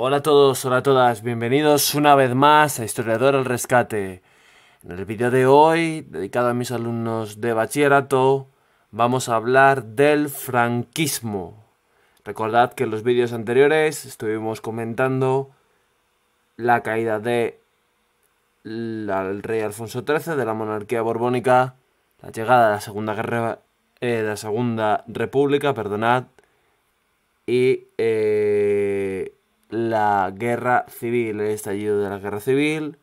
Hola a todos, hola a todas, bienvenidos una vez más a Historiador al Rescate. En el vídeo de hoy, dedicado a mis alumnos de bachillerato, vamos a hablar del franquismo. Recordad que en los vídeos anteriores estuvimos comentando la caída de rey Alfonso XIII de la monarquía borbónica, la llegada de la Segunda Guerra eh, de la Segunda República, perdonad, y eh, la guerra civil, el estallido de la guerra civil,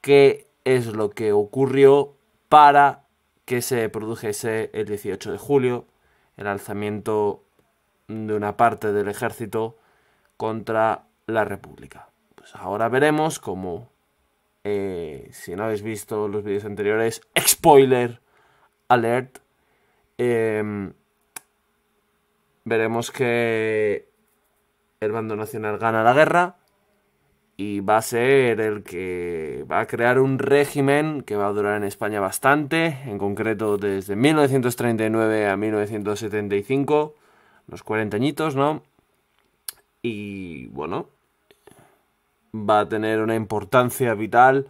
qué es lo que ocurrió para que se produjese el 18 de julio, el alzamiento de una parte del ejército contra la República. Pues ahora veremos cómo, eh, si no habéis visto los vídeos anteriores, spoiler alert, em, veremos que el bando nacional gana la guerra y va a ser el que va a crear un régimen que va a durar en España bastante, en concreto desde 1939 a 1975, los 40 añitos, ¿no? Y bueno, va a tener una importancia vital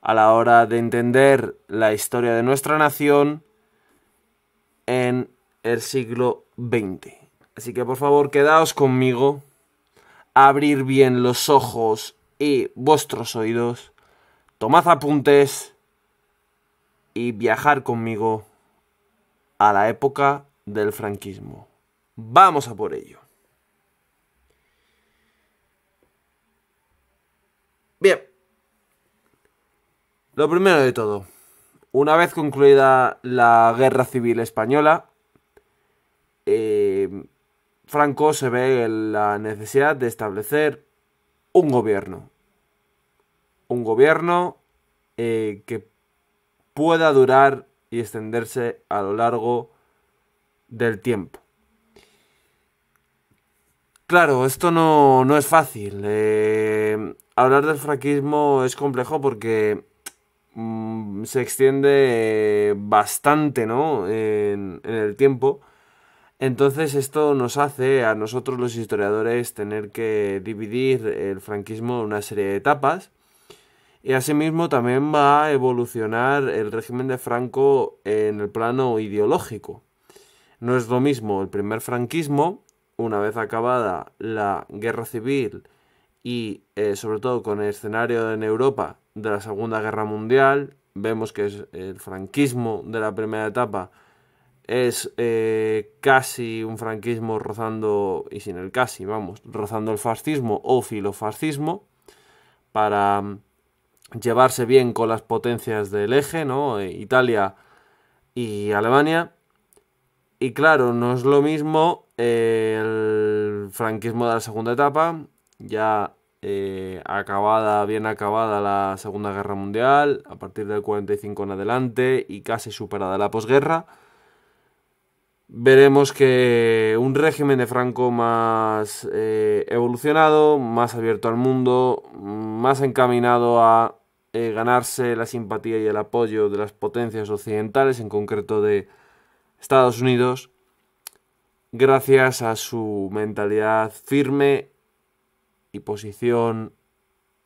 a la hora de entender la historia de nuestra nación en el siglo XX. Así que por favor, quedaos conmigo abrir bien los ojos y vuestros oídos, tomad apuntes y viajar conmigo a la época del franquismo. Vamos a por ello. Bien. Lo primero de todo, una vez concluida la Guerra Civil Española, eh, Franco se ve la necesidad de establecer un gobierno. Un gobierno eh, que pueda durar y extenderse a lo largo del tiempo. Claro, esto no, es fácil. Eh, hablar del franquismo es complejo porque mm, se extiende bastante ¿no? en, en el tiempo. Entonces esto nos hace a nosotros los historiadores tener que dividir el franquismo en una serie de etapas y asimismo también va a evolucionar el régimen de Franco en el plano ideológico. No es lo mismo el primer franquismo, una vez acabada la guerra civil y eh, sobre todo con el escenario en Europa de la Segunda Guerra Mundial, vemos que es el franquismo de la primera etapa es eh, casi un franquismo rozando, y sin el casi, vamos, rozando el fascismo o filofascismo, para mm, llevarse bien con las potencias del eje, ¿no? Eh, Italia y Alemania. Y claro, no es lo mismo eh, el franquismo de la segunda etapa, ya acabada, bien acabada la Segunda Guerra Mundial, a partir del 45 en adelante y casi superada la posguerra veremos que un régimen de Franco más eh, evolucionado, más abierto al mundo, más encaminado a eh, ganarse la simpatía y el apoyo de las potencias occidentales, en concreto de Estados Unidos, gracias a su mentalidad firme y posición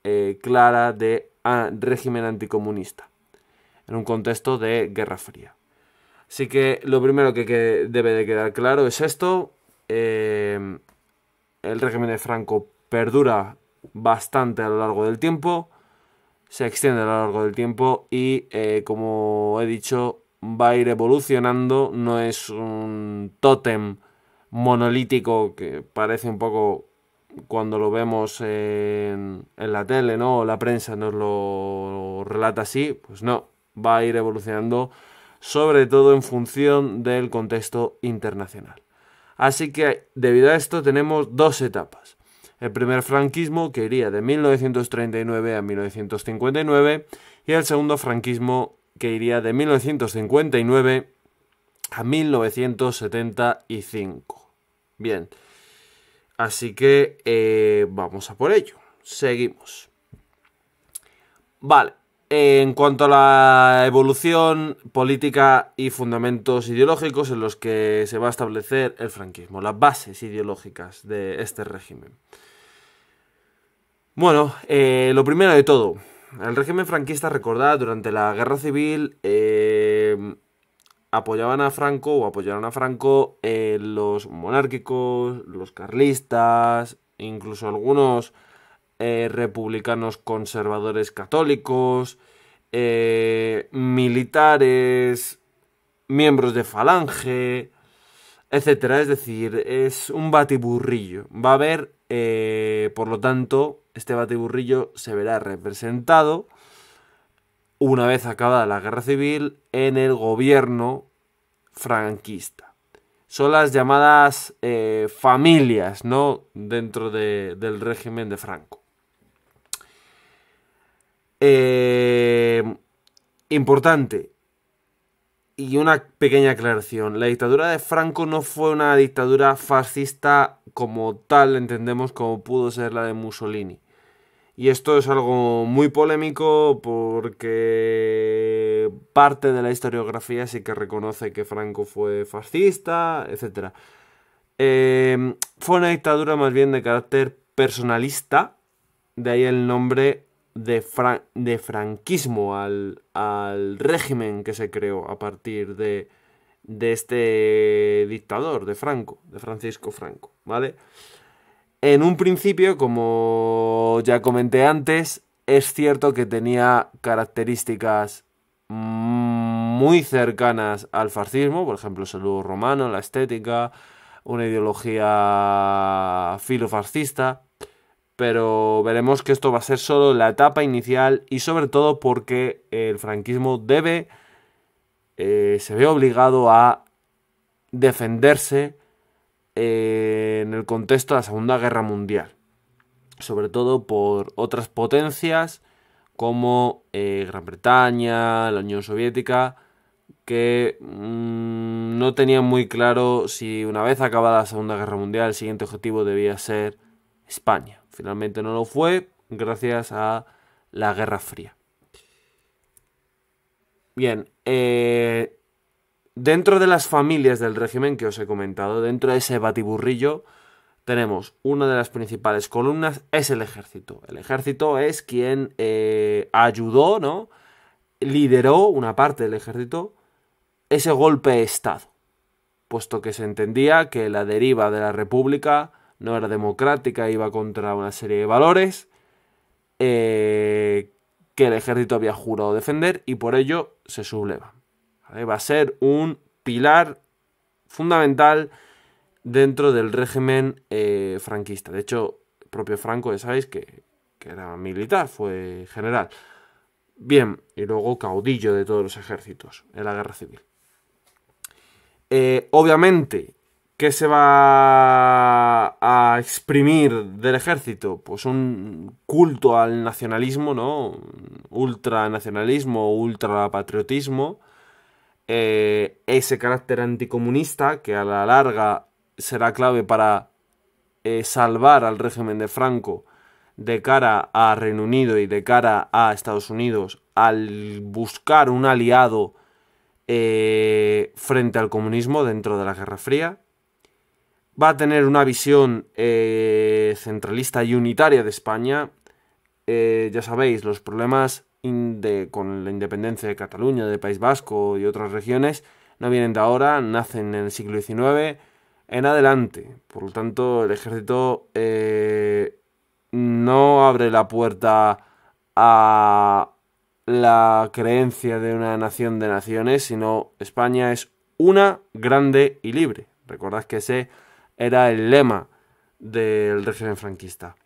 eh, clara de ah, régimen anticomunista, en un contexto de Guerra Fría. Así que lo primero que, debe de quedar claro es esto. Eh, el régimen de Franco perdura bastante a lo largo del tiempo, se extiende a lo largo del tiempo y, eh, como he dicho, va a ir evolucionando, no es un tótem monolítico que parece un poco cuando lo vemos en, la tele, ¿no? O la prensa nos lo relata así, pues no, va a ir evolucionando sobre todo en función del contexto internacional. Así que debido a esto tenemos dos etapas. El primer franquismo que iría de 1939 a 1959 y el segundo franquismo que iría de 1959 a 1975. Bien, así que eh, vamos a por ello. Seguimos. Vale, en cuanto a la evolución política y fundamentos ideológicos en los que se va a establecer el franquismo, las bases ideológicas de este régimen. Bueno, eh, lo primero de todo, el régimen franquista, recordad, durante la guerra civil eh, apoyaban a Franco o apoyaron a Franco los monárquicos, los carlistas, incluso algunos eh, republicanos conservadores católicos, eh, militares, miembros de falange, etc. Es decir, es un batiburrillo. Va a haber, eh, por lo tanto, este batiburrillo se verá representado una vez acabada la guerra civil en el gobierno franquista. Son las llamadas familias, ¿no? Dentro del régimen de Franco. Eh, importante. Y una pequeña aclaración. La dictadura de Franco no fue una dictadura fascista como tal, entendemos, como pudo ser la de Mussolini. Y esto es algo muy polémico porque parte de la historiografía sí que reconoce que Franco fue fascista, etc. Eh, fue una dictadura más bien de carácter personalista, de ahí el nombre de, de franquismo al, régimen que se creó a partir de, de este dictador, de Franco, de Francisco Franco, ¿vale? En un principio, como ya comenté antes, es cierto que tenía características muy cercanas al fascismo, por ejemplo, el saludo romano, la estética, una ideología filofascista, pero veremos que esto va a ser solo la etapa inicial y sobre todo porque el franquismo debe, eh, se ve obligado a defenderse eh, en el contexto de la Segunda Guerra Mundial, sobre todo por otras potencias como eh, Gran Bretaña, la Unión Soviética, que mm, no tenían muy claro si una vez acabada la Segunda Guerra Mundial el siguiente objetivo debía ser España. Finalmente no lo fue gracias a la Guerra Fría. Bien, eh, dentro de las familias del régimen que os he comentado, dentro de ese batiburrillo, tenemos una de las principales columnas, es el ejército. El ejército es quien eh, ayudó, ¿no? Lideró una parte del ejército ese golpe de Estado, puesto que se entendía que la deriva de la República no era democrática, iba contra una serie de valores eh, que el ejército había jurado defender y por ello se subleva. Va a ser un pilar fundamental dentro del régimen eh, franquista. De hecho, el propio Franco, ya sabéis que, era militar, fue general. Bien, y luego caudillo de todos los ejércitos en la guerra civil. Eh, obviamente, ¿Qué se va a exprimir del ejército? Pues un culto al nacionalismo, ¿no? Ultranacionalismo, ultrapatriotismo. patriotismo. Eh, ese carácter anticomunista que a la larga será clave para eh, salvar al régimen de Franco de cara a Reino Unido y de cara a Estados Unidos al buscar un aliado eh, frente al comunismo dentro de la Guerra Fría va a tener una visión eh, centralista y unitaria de España. Eh, ya sabéis, los problemas con la independencia de Cataluña, del País Vasco y otras regiones no vienen de ahora, nacen en el siglo XIX en adelante. Por lo tanto, el ejército eh, no abre la puerta a la creencia de una nación de naciones, sino España es una, grande y libre. Recordad que ese era el lema del régimen franquista.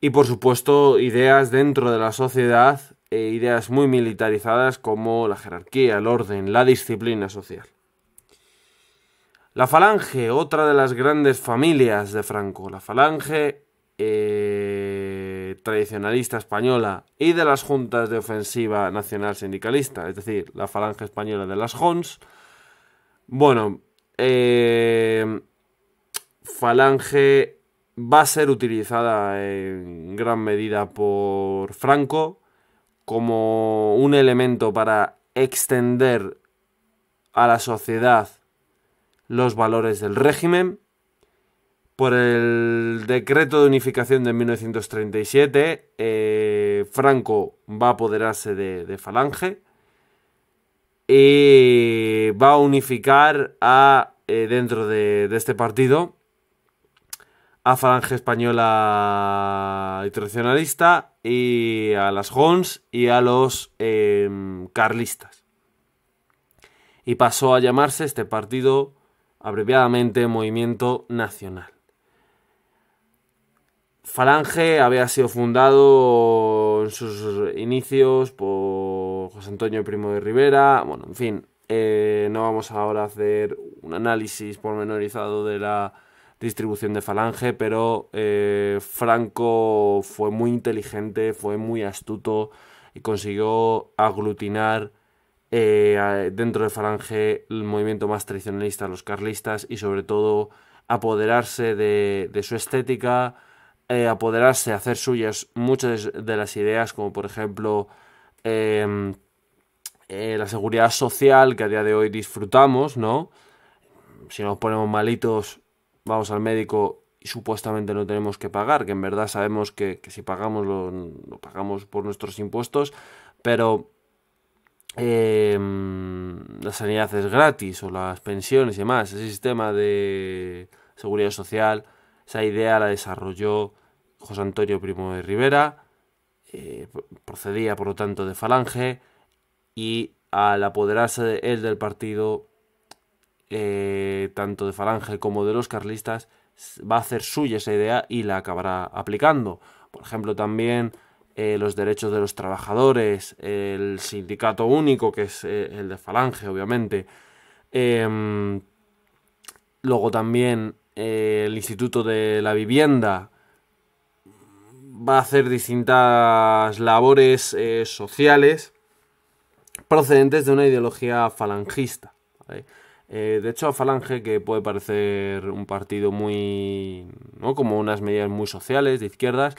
Y por supuesto, ideas dentro de la sociedad, e ideas muy militarizadas como la jerarquía, el orden, la disciplina social. La Falange, otra de las grandes familias de Franco, la Falange eh, tradicionalista española y de las juntas de ofensiva nacional sindicalista, es decir, la Falange española de las JONS, bueno, eh, Falange va a ser utilizada en gran medida por Franco como un elemento para extender a la sociedad los valores del régimen. Por el decreto de unificación de 1937, eh, Franco va a apoderarse de Falange y va a unificar a eh, dentro de, este partido a Falange Española y Tradicionalista y a las Hons y a los em, carlistas. Y pasó a llamarse este partido abreviadamente Movimiento Nacional. Falange había sido fundado en sus inicios por José Antonio Primo de Rivera, bueno, en fin, eh, no vamos ahora a hacer un análisis pormenorizado de la distribución de Falange, pero eh, Franco fue muy inteligente, fue muy astuto y consiguió aglutinar eh, dentro de Falange el movimiento más tradicionalista, los carlistas, y sobre todo apoderarse de, su estética, apoderarse, hacer suyas muchas de las ideas, como por ejemplo Em, eh, la seguridad social que a día de hoy disfrutamos, ¿no? Si nos ponemos malitos, vamos al médico y supuestamente no tenemos que pagar, que en verdad sabemos que, si pagamos lo, pagamos por nuestros impuestos, pero em, la sanidad es gratis o las pensiones y demás, ese sistema de seguridad social, esa idea la desarrolló José Antonio Primo de Rivera, eh, procedía por lo tanto de Falange y al apoderarse él del partido, eh, tanto de Falange como de los carlistas, va a hacer suya esa idea y la acabará aplicando. Por ejemplo, también eh, los derechos de los trabajadores, el sindicato único, que es el de Falange, obviamente. Em, luego también el Instituto de la Vivienda, va a hacer distintas labores eh, sociales procedentes de una ideología falangista. Eh, de hecho, a Falange, que puede parecer un partido muy. ¿no? como unas medidas muy sociales, de izquierdas,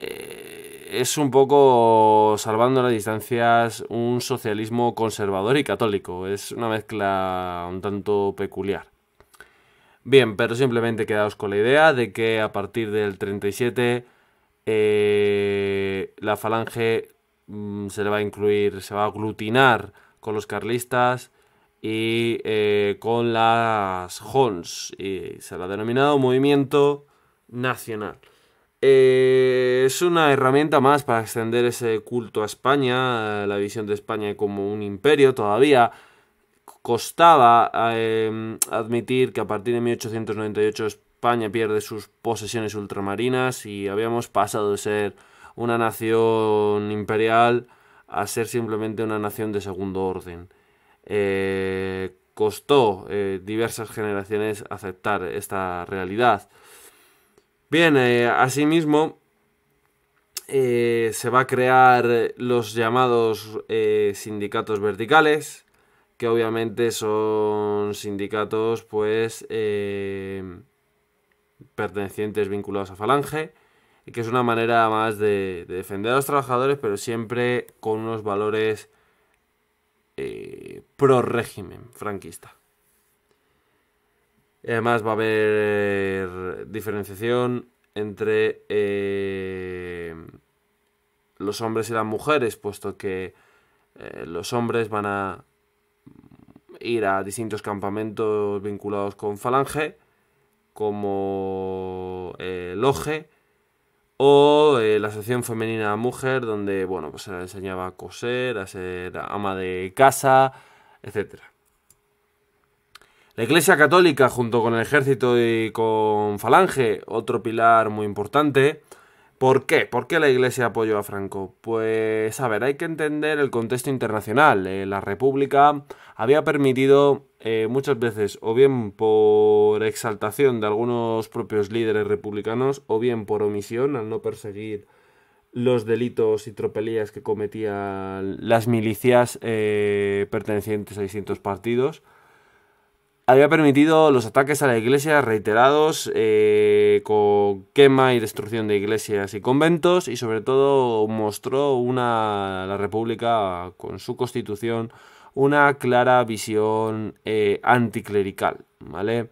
eh, es un poco, salvando las distancias, un socialismo conservador y católico. Es una mezcla un tanto peculiar. Bien, pero simplemente quedaos con la idea de que a partir del 37 eh, la falange mm, se le va a incluir, se va a aglutinar con los carlistas y eh, con las Hons. Y se la ha denominado movimiento nacional. Eh, es una herramienta más para extender ese culto a España, la visión de España como un imperio todavía. Costaba admitir que a partir de 1898 España pierde sus posesiones ultramarinas y habíamos pasado de ser una nación imperial a ser simplemente una nación de segundo orden. Eh, costó eh, diversas generaciones aceptar esta realidad. Bien, eh, asimismo, se va a crear los llamados sindicatos verticales, que obviamente son sindicatos pues pertenecientes vinculados a Falange, y que es una manera más de, defender a los trabajadores, pero siempre con unos valores eh, pro régimen franquista. Además va a haber eh, diferenciación entre eh, los hombres y las mujeres, puesto que los hombres van a ir a distintos campamentos vinculados con Falange como el eh, oje, o eh, la Asociación Femenina Mujer, donde bueno, pues se la enseñaba a coser, a ser ama de casa, etc. La Iglesia Católica, junto con el Ejército y con Falange, otro pilar muy importante. ¿Por qué? ¿Por qué la Iglesia apoyó a Franco? Pues a ver, hay que entender el contexto internacional. Eh, la República había permitido eh, muchas veces o bien por exaltación de algunos propios líderes republicanos o bien por omisión al no perseguir los delitos y tropelías que cometían las milicias eh, pertenecientes a distintos partidos. Había permitido los ataques a la iglesia reiterados eh, con quema y destrucción de iglesias y conventos y sobre todo mostró una, la república con su constitución una clara visión eh, anticlerical, ¿vale?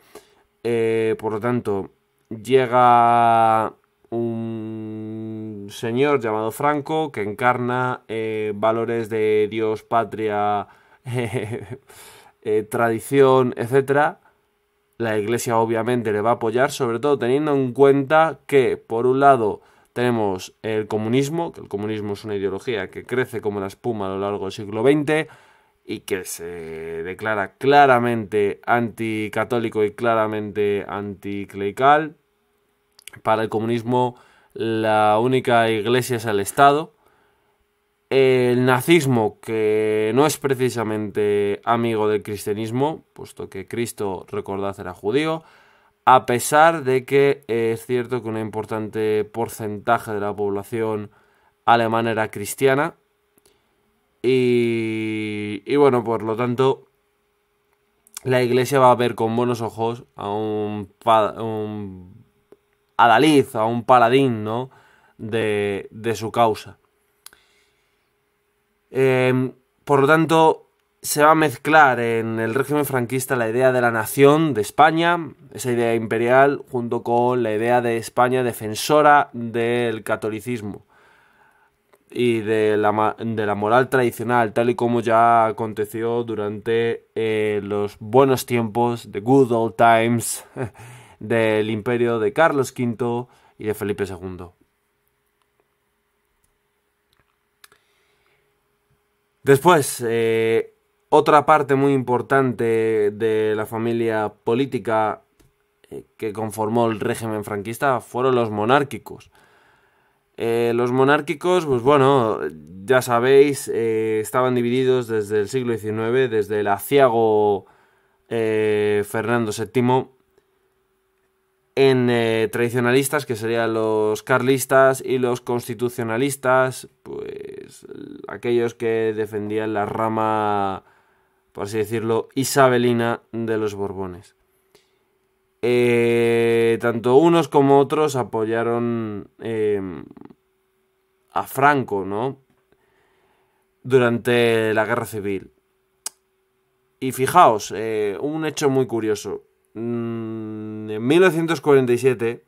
Eh, por lo tanto, llega un señor llamado Franco que encarna eh, valores de Dios, patria, tradición, etc. La iglesia obviamente le va a apoyar, sobre todo teniendo en cuenta que, por un lado, tenemos el comunismo, que el comunismo es una ideología que crece como la espuma a lo largo del siglo XX, y que se declara claramente anticatólico y claramente anticlerical. Para el comunismo la única iglesia es el Estado. El nazismo, que no es precisamente amigo del cristianismo, puesto que Cristo, recordad, era judío, a pesar de que es cierto que un importante porcentaje de la población alemana era cristiana, y, bueno, por lo tanto, la iglesia va a ver con buenos ojos a un, un a un paladín, De, su causa. Em, por lo tanto, se va a mezclar en el régimen franquista la idea de la nación de España, esa idea imperial, junto con la idea de España defensora del catolicismo y de la, moral tradicional, tal y como ya aconteció durante eh, los buenos tiempos, the good old times, del imperio de Carlos V y de Felipe II. Después, eh, otra parte muy importante de la familia política eh, que conformó el régimen franquista fueron los monárquicos. Eh, los monárquicos, pues bueno, ya sabéis, eh, estaban divididos desde el siglo XIX, desde el aciago eh, Fernando VII, en tradicionalistas, que serían los carlistas, y los constitucionalistas, pues aquellos que defendían la rama, por así decirlo, isabelina de los Borbones. Eh, tanto unos como otros apoyaron eh, a Franco, ¿no? Durante la guerra civil. Y fijaos, eh, un hecho muy curioso. Mm, en 1947,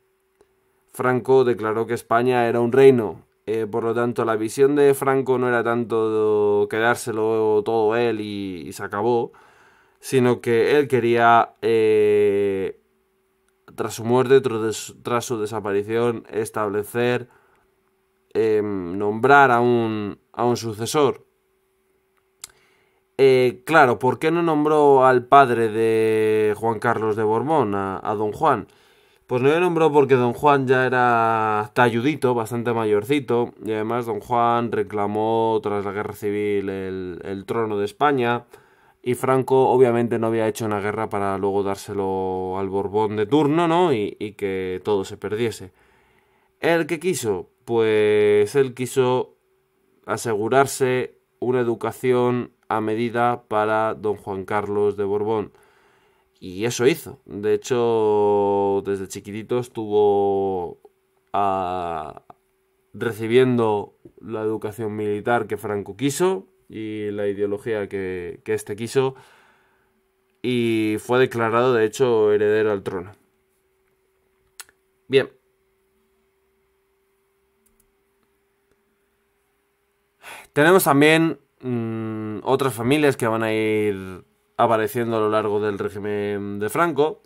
Franco declaró que España era un reino. por lo tanto, la visión de Franco no era tanto quedárselo todo él y, se acabó, sino que él quería tras su muerte, tras, su desaparición, establecer, em, nombrar a un, a un sucesor. Eh, claro, ¿por qué no nombró al padre de Juan Carlos de Borbón, a, don Juan? Pues no le nombró porque don Juan ya era talludito, bastante mayorcito, y además don Juan reclamó tras la guerra civil el, el trono de España. Y Franco obviamente no había hecho una guerra para luego dárselo al Borbón de turno, ¿no? Y, que todo se perdiese. ¿El que quiso? Pues él quiso asegurarse una educación a medida para don Juan Carlos de Borbón. Y eso hizo. De hecho, desde chiquitito estuvo ah, recibiendo la educación militar que Franco quiso, y la ideología que, que éste quiso y fue declarado de hecho heredero al trono. Bien. Tenemos también mm, otras familias que van a ir apareciendo a lo largo del régimen de Franco,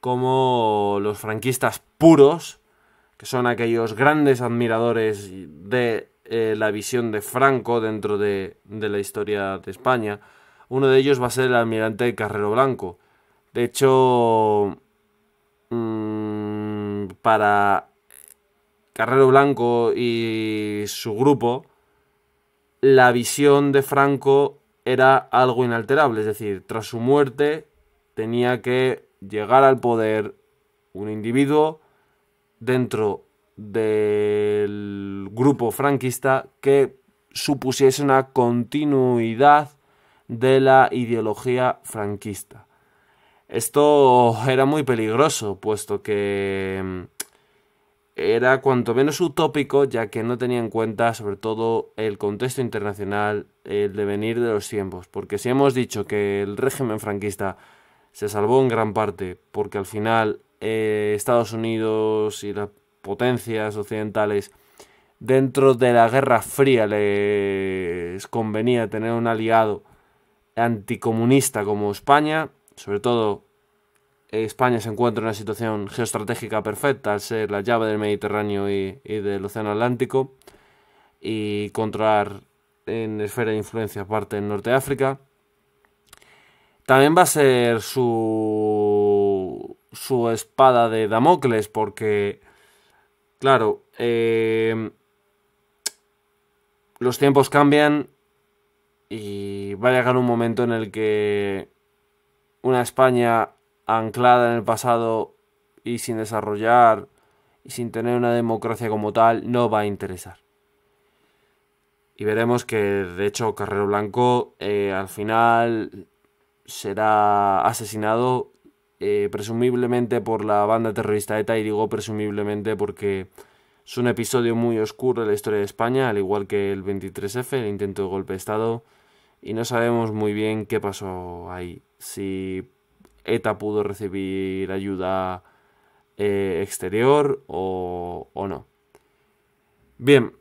como los franquistas puros, que son aquellos grandes admiradores de eh, la visión de Franco dentro de, la historia de España. Uno de ellos va a ser el almirante Carrero Blanco. De hecho, mm, para Carrero Blanco y su grupo, la visión de Franco era algo inalterable. Es decir, tras su muerte tenía que llegar al poder un individuo dentro del grupo franquista que supusiese una continuidad de la ideología franquista. Esto era muy peligroso, puesto que mm, era cuanto menos utópico, ya que no tenía en cuenta sobre todo el contexto internacional, el devenir de los tiempos, porque si hemos dicho que el régimen franquista se salvó en gran parte, porque al final eh, Estados Unidos y la potencias occidentales dentro de la Guerra Fría les convenía tener un aliado anticomunista como España, sobre todo España se encuentra en una situación geoestratégica perfecta al ser la llave del Mediterráneo y, del Océano Atlántico y controlar en esfera de influencia parte del norte de África. También va a ser su, su espada de Damocles porque Claro, eh, los tiempos cambian y va a llegar un momento en el que una España anclada en el pasado y sin desarrollar y sin tener una democracia como tal no va a interesar. Y veremos que, de hecho, Carrero Blanco eh, al final será asesinado eh, presumiblemente por la banda terrorista ETA y digo presumiblemente porque es un episodio muy oscuro de la historia de España, al igual que el 23F, el intento de golpe de Estado, y no sabemos muy bien qué pasó ahí, si ETA pudo recibir ayuda eh, exterior o, o no. Bien,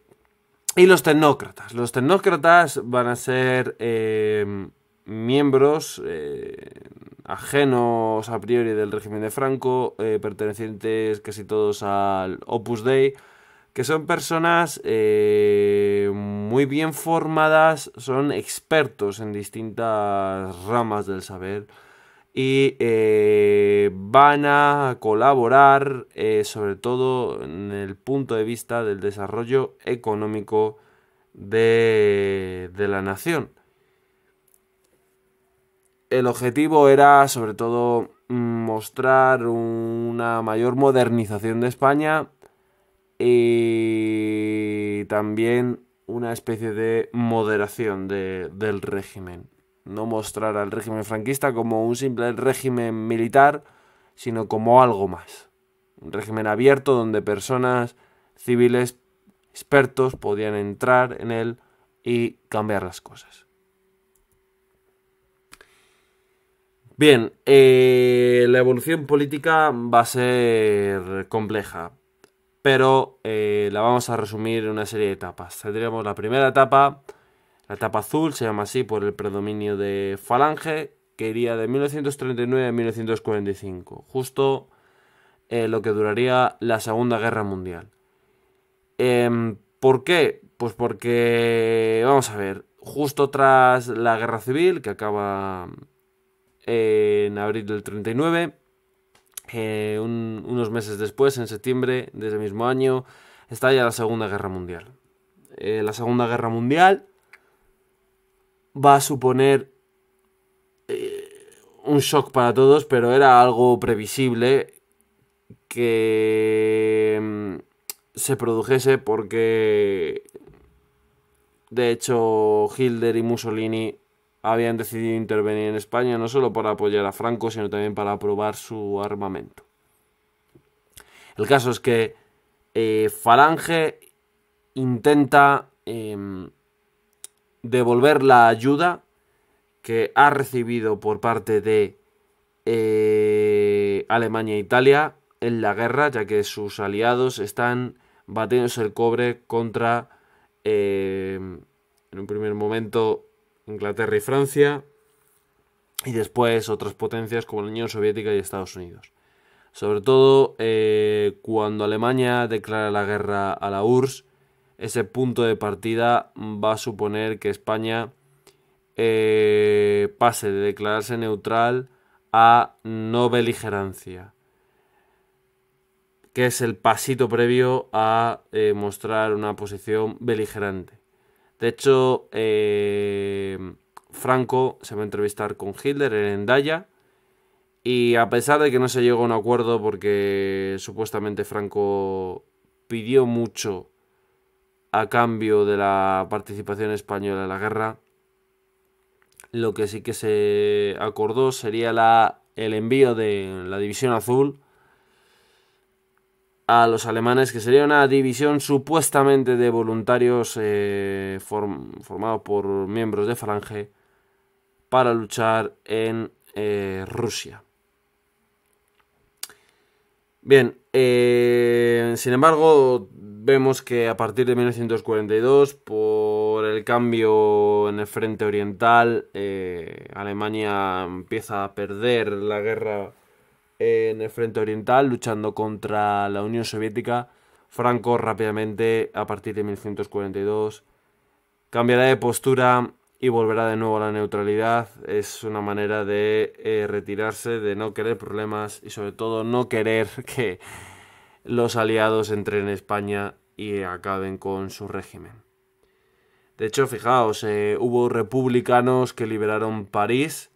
y los tecnócratas. Los tecnócratas van a ser eh, miembros ajenos a priori del régimen de Franco, eh, pertenecientes casi todos al Opus Dei, que son personas eh, muy bien formadas, son expertos en distintas ramas del saber y eh, van a colaborar sobre todo en el punto de vista del desarrollo económico de la nación el objetivo era sobre todo mostrar una mayor modernización de España y también una especie de moderación del régimen. No mostrar al régimen franquista como un simple régimen militar, sino como algo más. Un régimen abierto donde personas civiles expertos podían entrar en él y cambiar las cosas. Bien, eh, la evolución política va a ser compleja, pero eh, la vamos a resumir en una serie de etapas. Tendríamos la primera etapa, la etapa azul, se llama así por el predominio de Falange, que iría de 1939 a 1945, justo eh, lo que duraría la Segunda Guerra Mundial. Em, ¿Por qué? Pues porque, vamos a ver, justo tras la Guerra Civil, que acaba en abril del 39. Eh, unos meses después, en septiembre de ese mismo año, estalla la Segunda Guerra Mundial. Eh, la Segunda Guerra Mundial va a suponer eh, un shock para todos, pero era algo previsible que mm, se produjese porque, de hecho, Hilder y Mussolini habían decidido intervenir en España no solo para apoyar a Franco, sino también para aprobar su armamento. El caso es que eh, Falange intenta em, devolver la ayuda que ha recibido por parte de eh, Alemania e Italia en la guerra, ya que sus aliados están batiéndose el cobre contra, em, en un primer momento, Inglaterra y Francia, y después otras potencias como la Unión Soviética y Estados Unidos. Sobre todo eh, cuando Alemania declara la guerra a la URSS, ese punto de partida va a suponer que España eh, pase de declararse neutral a no beligerancia, que es el pasito previo a eh, mostrar una posición beligerante. De hecho, eh, Franco se va a entrevistar con Hitler en Endaya. Y a pesar de que no se llegó a un acuerdo porque supuestamente Franco pidió mucho a cambio de la participación española en la guerra, lo que sí que se acordó sería el envío de la División Azul a los alemanes, que sería una división supuestamente de voluntarios eh, formados formado por miembros de Falange para luchar en eh, Rusia. Bien, eh, sin embargo, vemos que a partir de 1942, por el cambio en el frente oriental, Alemania empieza a perder la guerra en el frente oriental luchando contra la Unión Soviética. Franco rápidamente, a partir de 1942, cambiará de postura y volverá de nuevo a la neutralidad. Es una manera de eh, retirarse, de no querer problemas y sobre todo no querer que los aliados entren en España y acaben con su régimen. De hecho, fijaos, eh, hubo republicanos que liberaron París,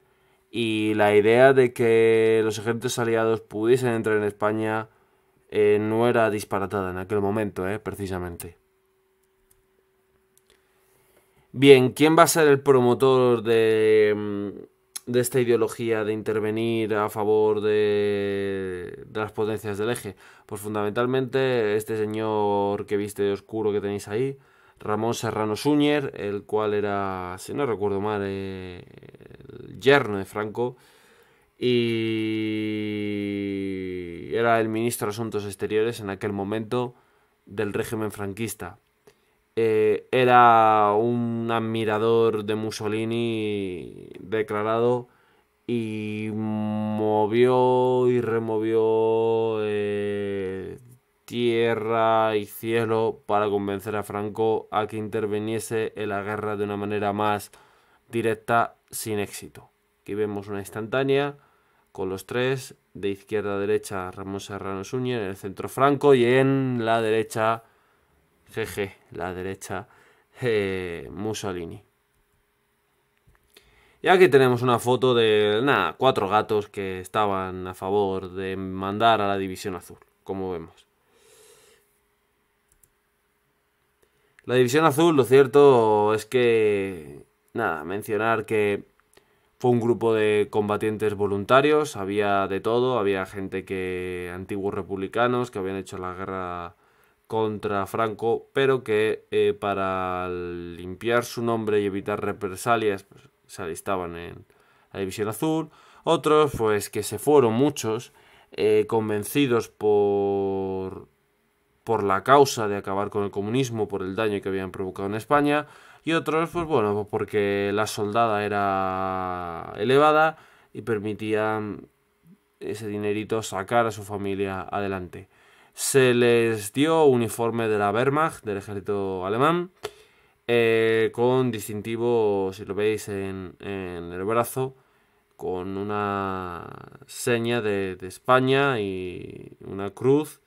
y la idea de que los ejércitos aliados pudiesen entrar en España eh, no era disparatada en aquel momento, eh, precisamente. Bien, ¿quién va a ser el promotor de, mm, de esta ideología de intervenir a favor de, de, las potencias del eje? Pues fundamentalmente este señor que viste de oscuro que tenéis ahí, Ramón Serrano Suñer, el cual era, si no recuerdo mal, eh, el yerno de Franco, y era el ministro de Asuntos Exteriores en aquel momento del régimen franquista. Eh, era un admirador de Mussolini declarado y movió y removió eh, tierra y cielo para convencer a Franco a que interviniese en la guerra de una manera más directa sin éxito. Aquí vemos una instantánea con los tres, de izquierda a derecha Ramón Serrano Suñer, en el centro Franco y en la derecha, jeje, la derecha eh, Mussolini. Y aquí tenemos una foto de, nada, cuatro gatos que estaban a favor de mandar a la División Azul, como vemos. La División Azul, lo cierto es que, nada, mencionar que fue un grupo de combatientes voluntarios, había de todo, había gente que, antiguos republicanos, que habían hecho la guerra contra Franco, pero que eh, para limpiar su nombre y evitar represalias, pues, se alistaban en la División Azul. Otros, pues que se fueron muchos, eh, convencidos por por la causa de acabar con el comunismo, por el daño que habían provocado en España, y otros, pues bueno, porque la soldada era elevada y permitía ese dinerito sacar a su familia adelante. Se les dio uniforme de la Wehrmacht, del ejército alemán, eh, con distintivo, si lo veis en, el brazo, con una seña de España y una cruz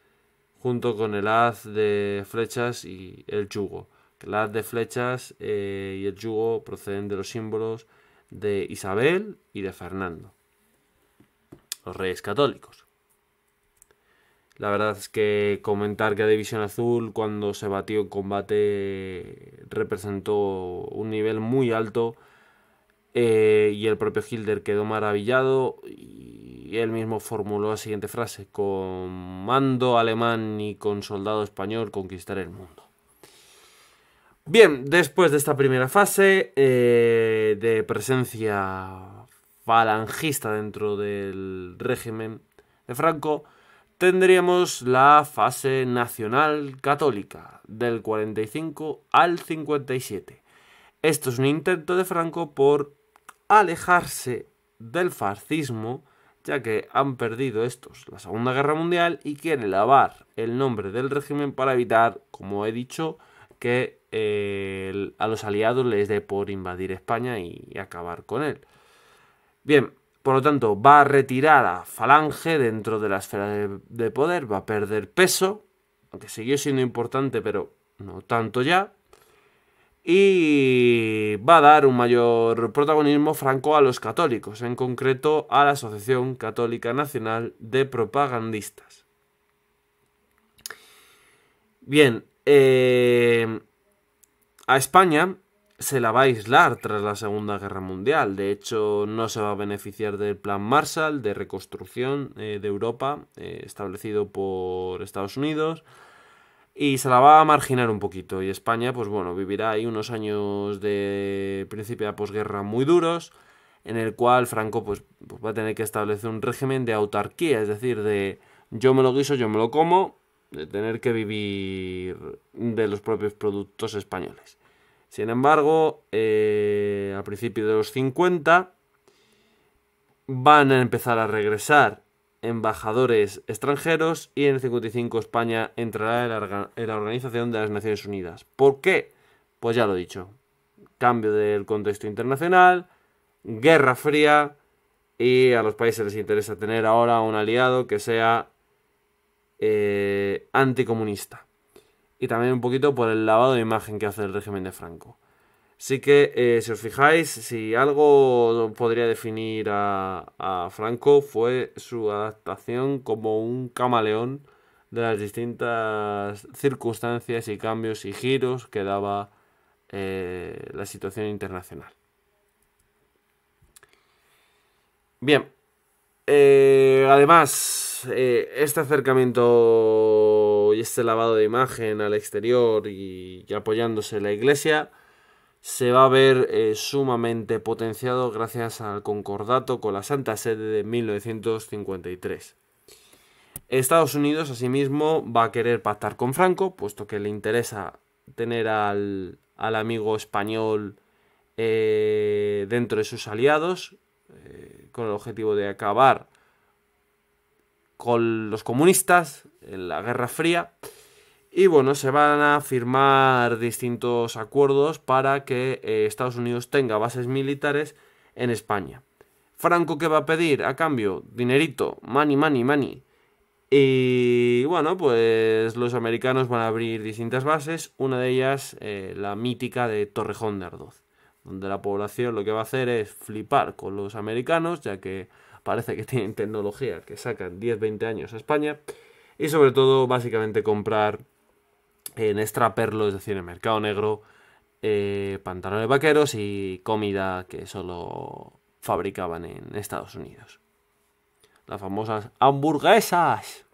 junto con el haz de flechas y el yugo. El haz de flechas eh, y el yugo proceden de los símbolos de Isabel y de Fernando, los reyes católicos. La verdad es que comentar que la División Azul cuando se batió en combate representó un nivel muy alto eh, y el propio Hilder quedó maravillado y él mismo formuló la siguiente frase, con mando alemán y con soldado español conquistar el mundo. Bien, después de esta primera fase eh, de presencia falangista dentro del régimen de Franco, tendríamos la fase nacional católica del 45 al 57. Esto es un intento de Franco por alejarse del fascismo ya que han perdido estos la Segunda Guerra Mundial y quieren lavar el nombre del régimen para evitar, como he dicho, que a los aliados les dé por invadir España y, acabar con él. Bien, por lo tanto, va a retirar a Falange dentro de la esfera de, de poder, va a perder peso, aunque siguió siendo importante, pero no tanto ya y va a dar un mayor protagonismo franco a los católicos, en concreto a la Asociación Católica Nacional de Propagandistas. Bien, eh, a España se la va a aislar tras la Segunda Guerra Mundial. De hecho, no se va a beneficiar del Plan Marshall de reconstrucción eh, de Europa eh, establecido por Estados Unidos y se la va a marginar un poquito. Y España, pues bueno, vivirá ahí unos años de principio de posguerra muy duros, en el cual Franco pues, pues, va a tener que establecer un régimen de autarquía, es decir, de yo me lo guiso, yo me lo como, de tener que vivir de los propios productos españoles. Sin embargo, eh, a principios de los 50 van a empezar a regresar embajadores extranjeros y en el 55 España entrará en la, Organización de las Naciones Unidas. ¿Por qué? Pues ya lo he dicho. Cambio del contexto internacional, guerra fría y a los países les interesa tener ahora un aliado que sea eh, anticomunista. Y también un poquito por el lavado de imagen que hace el régimen de Franco. Así que, eh, si os fijáis, si algo podría definir a, Franco fue su adaptación como un camaleón de las distintas circunstancias y cambios y giros que daba eh, la situación internacional. Bien, eh, además, este acercamiento y este lavado de imagen al exterior y, y apoyándose en la iglesia se va a ver eh, sumamente potenciado gracias al concordato con la Santa Sede de 1953. Estados Unidos, asimismo, va a querer pactar con Franco, puesto que le interesa tener al, al amigo español eh, dentro de sus aliados, eh, con el objetivo de acabar con los comunistas en la Guerra Fría. Y bueno, se van a firmar distintos acuerdos para que eh, Estados Unidos tenga bases militares en España. Franco que va a pedir a cambio dinerito, money, money, money. Y bueno, pues los americanos van a abrir distintas bases, una de ellas eh, la mítica de Torrejón de Ardoz, donde la población lo que va a hacer es flipar con los americanos, ya que parece que tienen tecnología que sacan 10-20 años a España, y sobre todo básicamente comprar en perlo es decir, en mercado negro, eh, pantalones vaqueros y comida que solo fabricaban en Estados Unidos. Las famosas hamburguesas.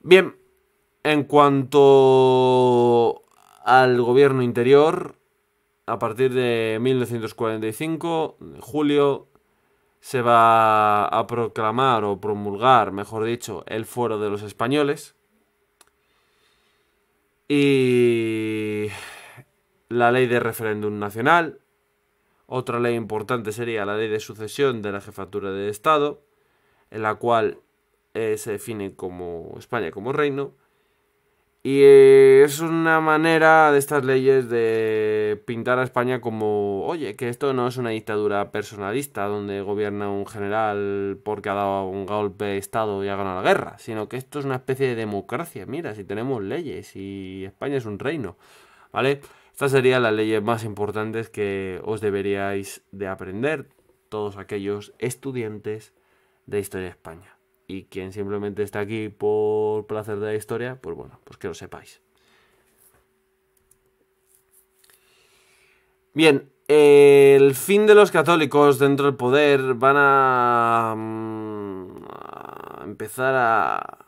Bien, en cuanto al gobierno interior, a partir de 1945, julio, se va a proclamar o promulgar, mejor dicho, el fuero de los Españoles, y la ley de referéndum nacional. Otra ley importante sería la ley de sucesión de la jefatura de Estado, en la cual eh, se define como España como reino. Y eh, es una manera de estas leyes de pintar a España como, oye, que esto no es una dictadura personalista donde gobierna un general porque ha dado un golpe de Estado y ha ganado la guerra, sino que esto es una especie de democracia. Mira, si tenemos leyes y España es un reino, ¿vale? Estas serían las leyes más importantes que os deberíais de aprender todos aquellos estudiantes de Historia de España y quien simplemente está aquí por placer de la historia, pues bueno, pues que lo sepáis. Bien, el fin de los católicos dentro del poder van a, mm, empezar a,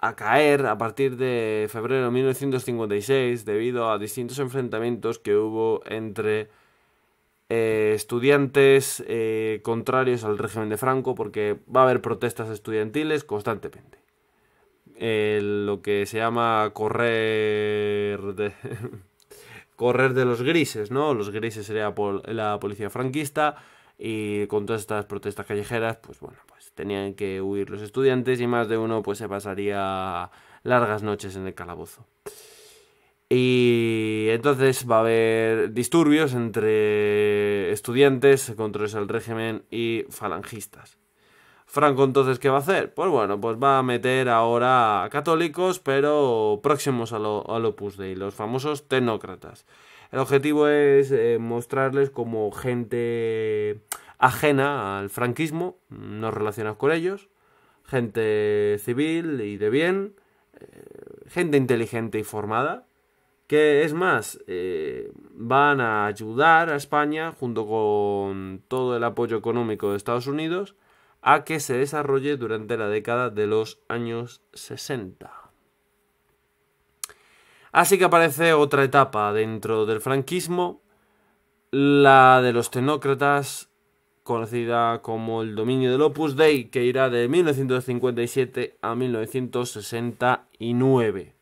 a caer a partir de febrero de 1956 debido a distintos enfrentamientos que hubo entre eh, estudiantes eh, contrarios al régimen de Franco, porque va a haber protestas estudiantiles constantemente. Eh, lo que se llama correr de, correr de los grises, ¿no? Los grises sería la policía franquista y con todas estas protestas callejeras, pues bueno, pues tenían que huir los estudiantes y más de uno pues se pasaría largas noches en el calabozo. Y entonces va a haber disturbios entre estudiantes, controles el régimen y falangistas. Franco entonces, ¿qué va a hacer? Pues bueno, pues va a meter ahora a católicos, pero próximos al, lo Opus Dei, los famosos tecnócratas. El objetivo es eh, mostrarles como gente ajena al franquismo, no relacionados con ellos, gente civil y de bien, eh, gente inteligente y formada, que es más, eh, van a ayudar a España, junto con todo el apoyo económico de Estados Unidos, a que se desarrolle durante la década de los años 60. Así que aparece otra etapa dentro del franquismo, la de los tecnócratas, conocida como el dominio del Opus Dei, que irá de 1957 a 1969.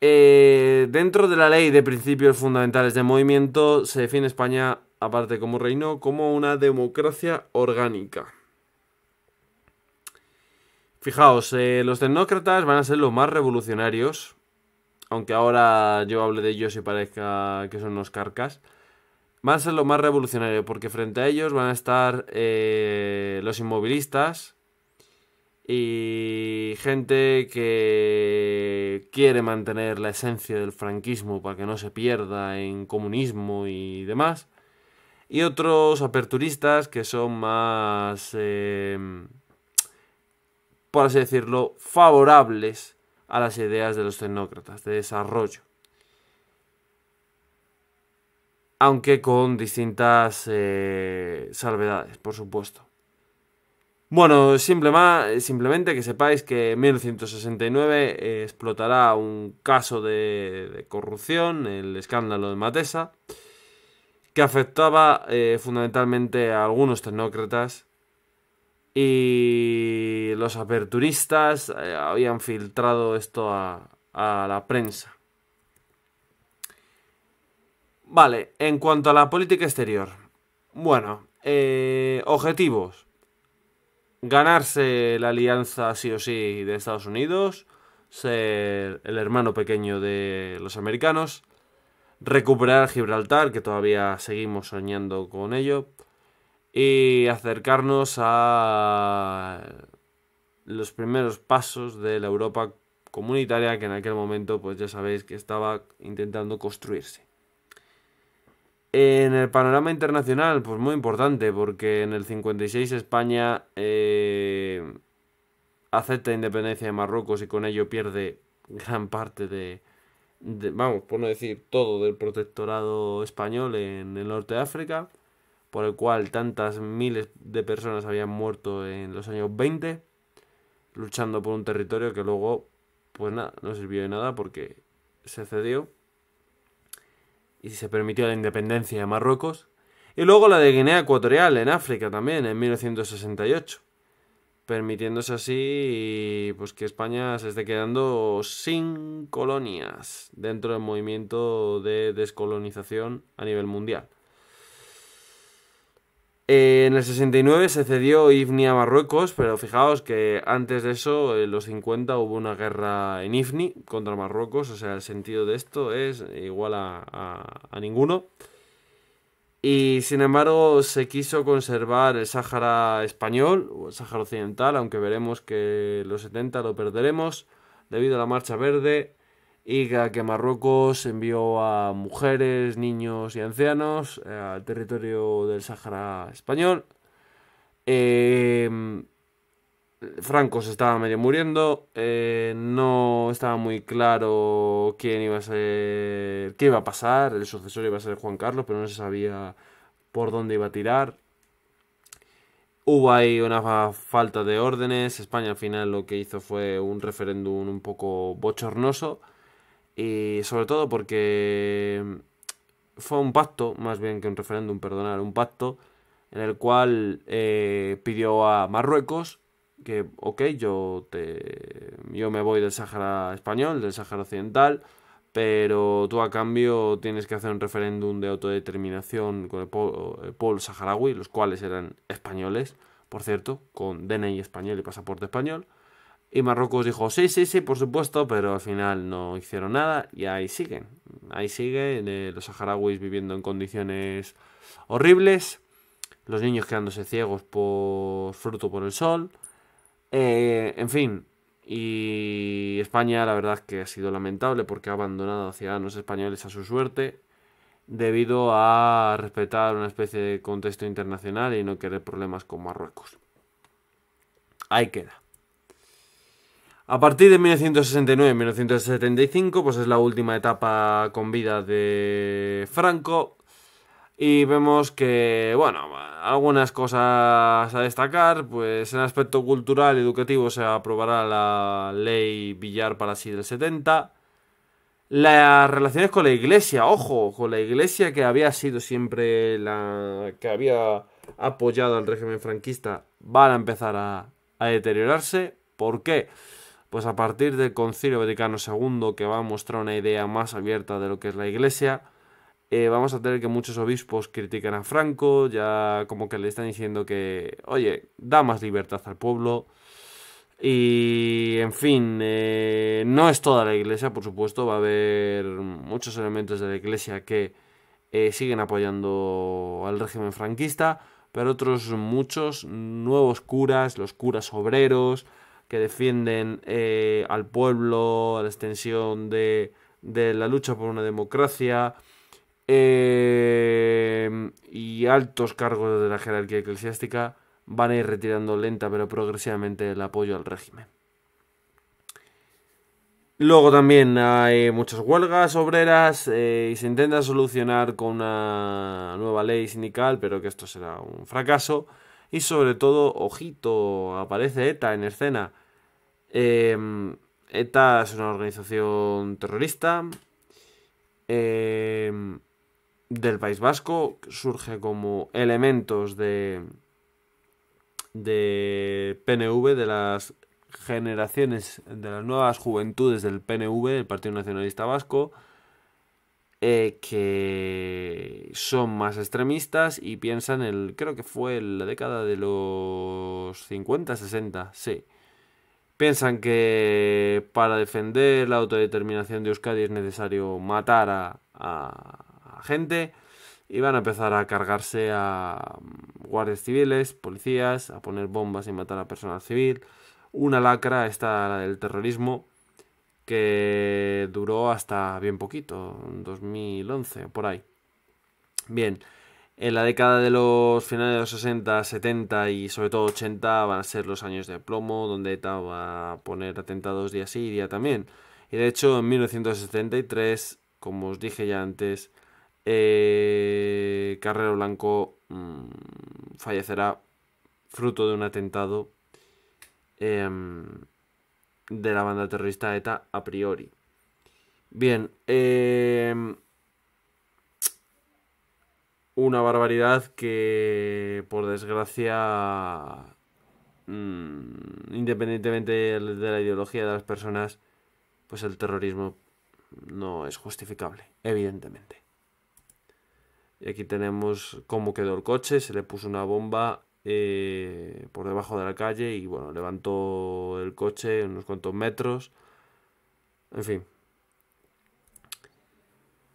Eh, dentro de la ley de principios fundamentales de movimiento se define España, aparte como reino, como una democracia orgánica. Fijaos, eh, los tecnócratas van a ser los más revolucionarios, aunque ahora yo hable de ellos y parezca que son unos carcas, van a ser los más revolucionarios porque frente a ellos van a estar eh, los inmovilistas, y gente que quiere mantener la esencia del franquismo para que no se pierda en comunismo y demás, y otros aperturistas que son más, eh, por así decirlo, favorables a las ideas de los tecnócratas de desarrollo. Aunque con distintas eh, salvedades, por supuesto. Bueno, simplemente que sepáis que en 1969 eh, explotará un caso de, corrupción, el escándalo de Matesa, que afectaba eh, fundamentalmente a algunos tecnócratas y los aperturistas eh, habían filtrado esto a, la prensa. Vale, en cuanto a la política exterior, bueno, objetivos ganarse la alianza sí o sí de Estados Unidos, ser el hermano pequeño de los americanos, recuperar Gibraltar, que todavía seguimos soñando con ello, y acercarnos a los primeros pasos de la Europa comunitaria que en aquel momento, pues ya sabéis que estaba intentando construirse. En el panorama internacional, pues muy importante, porque en el 56 España eh, acepta independencia de Marruecos y con ello pierde gran parte de, de, vamos, por no decir todo del protectorado español en el norte de África, por el cual tantas miles de personas habían muerto en los años 20, luchando por un territorio que luego, pues nada, no sirvió de nada porque se cedió y se permitió la independencia de Marruecos, y luego la de Guinea Ecuatorial en África también en 1968, permitiéndose así pues que España se esté quedando sin colonias dentro del movimiento de descolonización a nivel mundial en el 69 se cedió Ifni a Marruecos, pero fijaos que antes de eso, en los 50, hubo una guerra en Ifni contra Marruecos, o sea, el sentido de esto es igual a, ninguno. Y sin embargo, se quiso conservar el Sáhara español, o el Sáhara occidental, aunque veremos que en los 70 lo perderemos debido a la Marcha Verde y que Marruecos envió a mujeres, niños y ancianos eh, al territorio del Sahara español. Em, Franco se estaba medio muriendo, eh, no estaba muy claro quién iba a ser, qué iba a pasar, el sucesor iba a ser Juan Carlos, pero no se sabía por dónde iba a tirar. Hubo ahí una falta de órdenes, España al final lo que hizo fue un referéndum un poco bochornoso y sobre todo porque mm, fue un pacto, más bien que un referéndum, perdonar, un pacto en el cual eh, pidió a Marruecos que, ok, yo, te, yo me voy del Sahara español, del Sahara occidental, pero tú a cambio tienes que hacer un referéndum de autodeterminación con el pueblo, saharaui, los cuales eran españoles, por cierto, con DNI español y pasaporte español. Y Marruecos dijo, sí, sí, sí, por supuesto, pero al final no hicieron nada y ahí siguen. Ahí siguen los saharauis viviendo en condiciones horribles, los niños quedándose ciegos por fruto por el sol. Eh, en fin, y España la verdad que ha sido lamentable porque ha abandonado a ciudadanos españoles a su suerte debido a respetar una especie de contexto internacional y no querer problemas con Marruecos. Ahí queda. A partir de 1969-1975, pues es la última etapa con vida de Franco. Y vemos que, bueno, algunas cosas a destacar, pues en aspecto cultural y educativo se aprobará la ley Villar para sí del 70. Las relaciones con la iglesia, ojo, con la iglesia que había sido siempre la que había apoyado al régimen franquista, van a empezar a, a deteriorarse. ¿Por qué? pues a partir del Concilio Vaticano II, que va a mostrar una idea más abierta de lo que es la Iglesia, eh, vamos a tener que muchos obispos critican a Franco, ya como que le están diciendo que, oye, da más libertad al pueblo. Y, en fin, eh, no es toda la Iglesia, por supuesto, va a haber muchos elementos de la Iglesia que eh, siguen apoyando al régimen franquista, pero otros muchos nuevos curas, los curas obreros, que defienden eh, al pueblo, a la extensión de, la lucha por una democracia eh, y altos cargos de la jerarquía eclesiástica van a ir retirando lenta pero progresivamente el apoyo al régimen. Luego también hay muchas huelgas obreras eh, y se intenta solucionar con una nueva ley sindical, pero que esto será un fracaso. Y sobre todo, ojito, aparece ETA en escena. Em, ETA es una organización terrorista em, del País Vasco, surge como elementos de, de PNV, de las generaciones, de las nuevas juventudes del PNV, el Partido Nacionalista Vasco, eh, que son más extremistas y piensan el creo que fue en la década de los 50, 60, sí. Piensan que para defender la autodeterminación de Euskadi es necesario matar a, a gente y van a empezar a cargarse a mm, guardias civiles, policías, a poner bombas y matar a personal civil. Una lacra está la del terrorismo que duró hasta bien poquito, en 2011, por ahí. Bien, en la década de los finales de los 60, 70 y sobre todo 80 van a ser los años de plomo, donde ETA va a poner atentados día sí y día también. Y de hecho, en 1973, como os dije ya antes, eh, Carrero Blanco mm, fallecerá fruto de un atentado. Em, de la banda terrorista ETA a priori. Bien, em, una barbaridad que por desgracia, mm, independientemente de la ideología de las personas, pues el terrorismo no es justificable, evidentemente. Y aquí tenemos cómo quedó el coche, se le puso una bomba eh, por debajo de la calle y bueno, levantó el coche unos cuantos metros. En fin.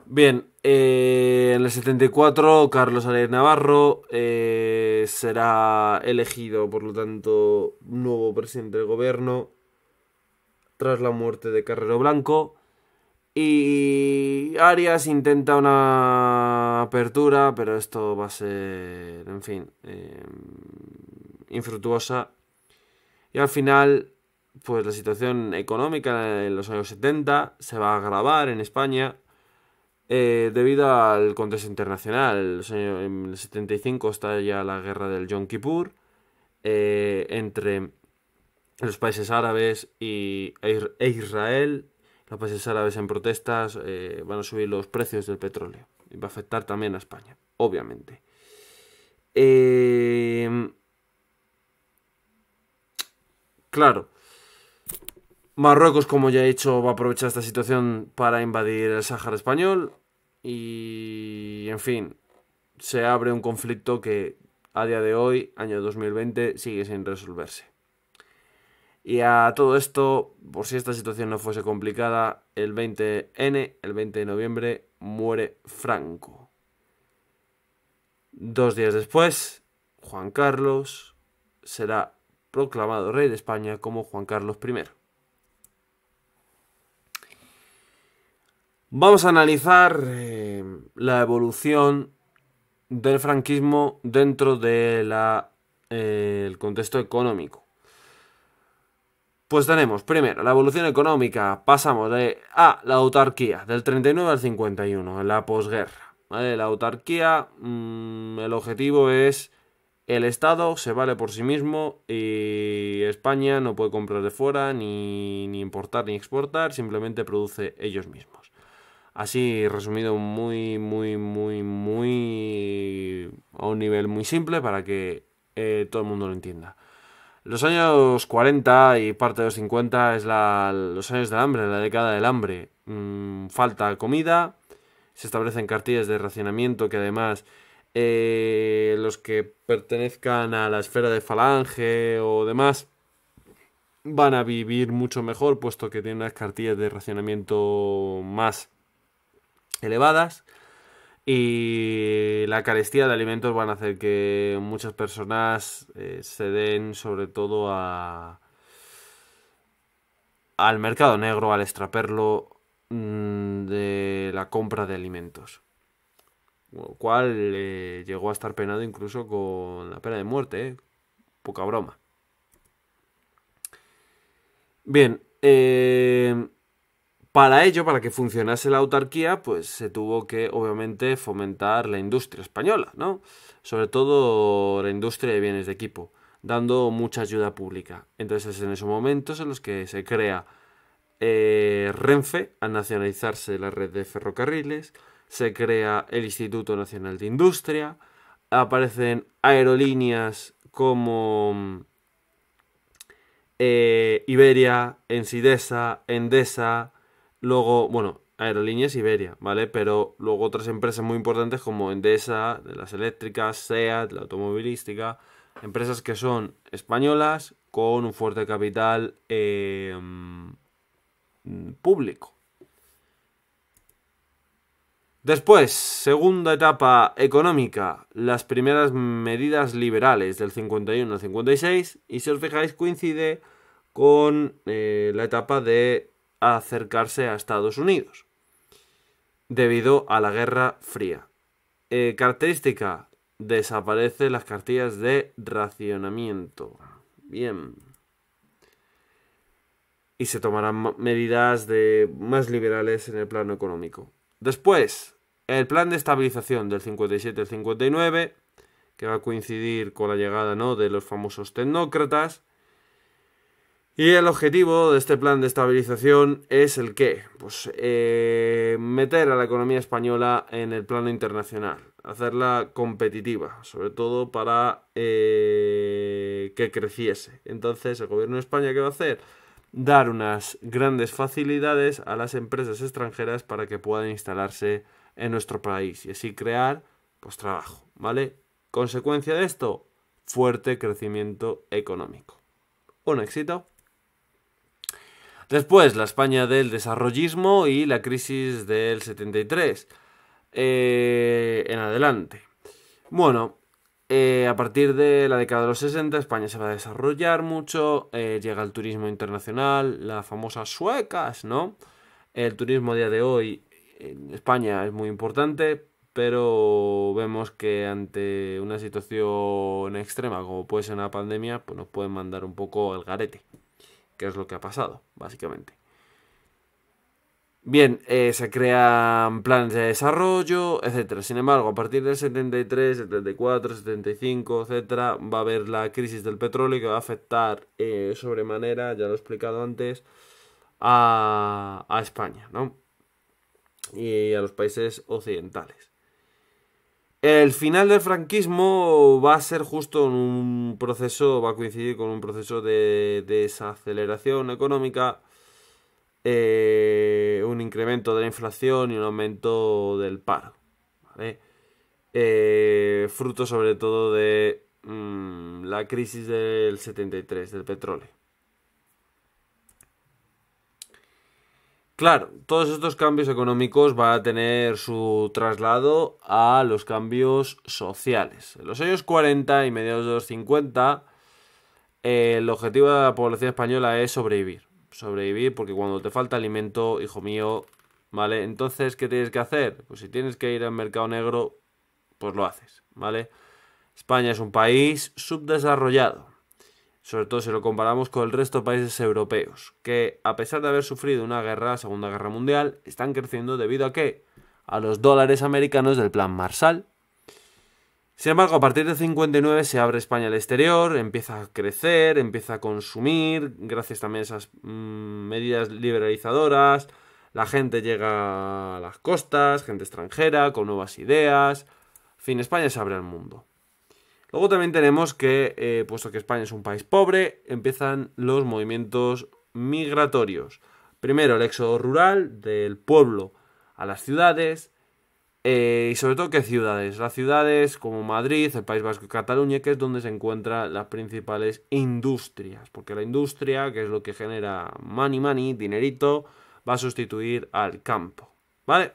Bien, eh, en el 74 Carlos Arias Navarro eh, será elegido, por lo tanto, nuevo presidente del gobierno tras la muerte de Carrero Blanco. Y Arias intenta una apertura, pero esto va a ser, en fin, eh, infructuosa. Y al final, pues la situación económica en los años 70 se va a agravar en España eh, debido al contexto internacional. En el 75 está ya la guerra del Yom Kippur eh, entre los países árabes y, e Israel países árabes en protestas, eh, van a subir los precios del petróleo. Y va a afectar también a España, obviamente. Em, claro. Marruecos, como ya he dicho, va a aprovechar esta situación para invadir el Sáhara español. Y, en fin, se abre un conflicto que a día de hoy, año 2020, sigue sin resolverse. Y a todo esto, por si esta situación no fuese complicada, el 20N, el 20 de noviembre, muere Franco. Dos días después, Juan Carlos será proclamado rey de España como Juan Carlos I. Vamos a analizar eh, la evolución del franquismo dentro del eh, contexto económico. Pues tenemos primero la evolución económica, pasamos de a la autarquía, del 39 al 51, en la posguerra. ¿vale? La autarquía, mm, el objetivo es el Estado se vale por sí mismo y España no puede comprar de fuera, ni, importar ni exportar, simplemente produce ellos mismos. Así resumido muy, muy, muy, muy a un nivel muy simple para que eh, todo el mundo lo entienda. Los años 40 y parte de los 50 es los años del hambre, la década del hambre. Mm, falta comida, se establecen cartillas de racionamiento que además eh, los que pertenezcan a la esfera de falange o demás van a vivir mucho mejor puesto que tienen unas cartillas de racionamiento más elevadas. Y la carestía de alimentos van a hacer que muchas personas eh, se den sobre todo a, al mercado negro, al extraperlo mm, de la compra de alimentos. Lo cual eh, llegó a estar penado incluso con la pena de muerte. ¿eh? Poca broma. Bien. Para ello, para que funcionase la autarquía, pues se tuvo que, obviamente, fomentar la industria española, ¿no? Sobre todo la industria de bienes de equipo, dando mucha ayuda pública. Entonces en esos momentos en los que se crea eh, Renfe, al nacionalizarse la red de ferrocarriles, se crea el Instituto Nacional de Industria, aparecen aerolíneas como eh, Iberia, Ensidesa, Endesa, Luego, bueno, Aerolíneas Iberia, ¿vale? Pero luego otras empresas muy importantes como Endesa, de las eléctricas, SEAT, la automovilística, empresas que son españolas con un fuerte capital em, público. Después, segunda etapa económica, las primeras medidas liberales del 51 al 56 y si os fijáis coincide con eh, la etapa de a acercarse a Estados Unidos debido a la Guerra Fría. Eh, característica, desaparecen las cartillas de racionamiento. Bien. Y se tomarán medidas de más liberales en el plano económico. Después, el plan de estabilización del 57 59, que va a coincidir con la llegada ¿no? de los famosos tecnócratas, y el objetivo de este plan de estabilización es el qué? Pues eh, meter a la economía española en el plano internacional, hacerla competitiva, sobre todo para eh, que creciese. Entonces, ¿el gobierno de España qué va a hacer? Dar unas grandes facilidades a las empresas extranjeras para que puedan instalarse en nuestro país y así crear pues trabajo, ¿vale? Consecuencia de esto, fuerte crecimiento económico. Un éxito. Después, la España del desarrollismo y la crisis del 73. Eh, en adelante. Bueno, eh, a partir de la década de los 60 España se va a desarrollar mucho, eh, llega el turismo internacional, las famosas suecas, ¿no? El turismo a día de hoy en España es muy importante, pero vemos que ante una situación extrema como puede ser una pandemia, pues nos pueden mandar un poco el garete que es lo que ha pasado, básicamente. Bien, eh, se crean planes de desarrollo, etc. Sin embargo, a partir del 73, 74, 75, etcétera va a haber la crisis del petróleo que va a afectar eh, sobremanera, ya lo he explicado antes, a, España, Y a los países occidentales. El final del franquismo va a ser justo un proceso, va a coincidir con un proceso de desaceleración económica, eh, un incremento de la inflación y un aumento del paro. Eh, fruto sobre todo de mm, la crisis del 73, del petróleo. Claro, todos estos cambios económicos van a tener su traslado a los cambios sociales. En los años 40 y mediados de los 50, eh, el objetivo de la población española es sobrevivir. Sobrevivir porque cuando te falta alimento, hijo mío, ¿vale? Entonces, ¿qué tienes que hacer? Pues si tienes que ir al mercado negro, pues lo haces, ¿vale? España es un país subdesarrollado sobre todo si lo comparamos con el resto de países europeos, que a pesar de haber sufrido una guerra, Segunda Guerra Mundial, están creciendo debido a que a los dólares americanos del Plan Marshall. Sin embargo, a partir de 59 se abre España al exterior, empieza a crecer, empieza a consumir, gracias también a esas mm, medidas liberalizadoras, la gente llega a las costas, gente extranjera, con nuevas ideas. En fin, España se abre al mundo. Luego también tenemos que, eh, puesto que España es un país pobre, empiezan los movimientos migratorios. Primero el éxodo rural del pueblo a las ciudades eh, y sobre todo qué ciudades. Las ciudades como Madrid, el País Vasco y Cataluña, que es donde se encuentran las principales industrias. Porque la industria, que es lo que genera money, money, dinerito, va a sustituir al campo. ¿Vale?